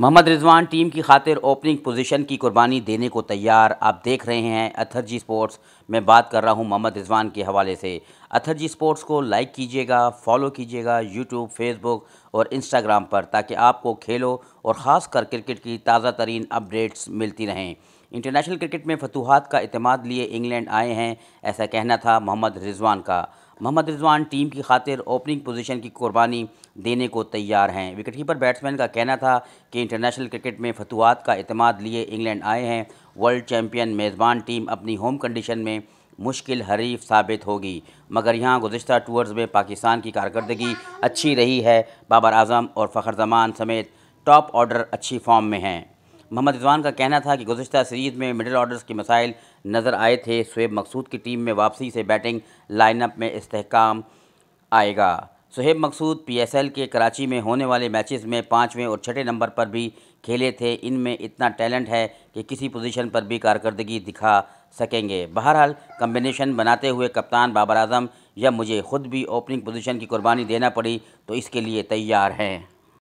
Mohammad Rizwan team की खातिर opening position की कुर्बानी देने को तैयार आप देख रहे हैं अथर जी स्पोर्ट्स मैं बात कर रहा हूं मोहम्मद रिजवान के हवाले से अथर जी स्पोर्ट्स को लाइक कीजिएगा फॉलो कीजिएगा यूट्यूब फेसबुक और इंस्टाग्राम पर ताकि आपको खेलों और ख़ास कर क्रिकेट की ताज़ा तरीन अपडेट्स मिलती रहें इंटरनेशनल क्रिकेट में फतूहत का अतमाद लिए इंग्लैंड आए हैं ऐसा कहना था मोहम्मद रिजवान का मोहम्मद रिजवान टीम की खातिर ओपनिंग पोजीशन की कुर्बानी देने को तैयार हैं विकेटकीपर बैट्समैन का कहना था कि इंटरनेशनल क्रिकेट में फतवात का अतमाद लिए इंग्लैंड आए हैं वर्ल्ड चैम्पियन मेज़बान टीम अपनी होम कंडीशन में मुश्किल हरीफ साबित होगी मगर यहाँ गुजशत टूर्स में पाकिस्तान की कारकर्दगी अच्छी रही है बाबर आजम और फ़खर जमान समेत टॉप ऑर्डर अच्छी फॉर्म में हैं मोहम्मद रिजवान का कहना था कि गुजशत सीरीज़ में मिडिल ऑर्डर्स के मसाइल नज़र आए थे शुएब मकसूद की टीम में वापसी से बैटिंग लाइनअप में इसकाम आएगा सुहेब मकसूद पीएसएल के कराची में होने वाले मैचेस में पाँचवें और छठे नंबर पर भी खेले थे इनमें इतना टैलेंट है कि किसी पोजीशन पर भी कारकर्दगी दिखा सकेंगे बहरहाल कम्बिनेशन बनाते हुए कप्तान बाबर आजम या मुझे खुद भी ओपनिंग पोजीशन की कुर्बानी देना पड़ी तो इसके लिए तैयार हैं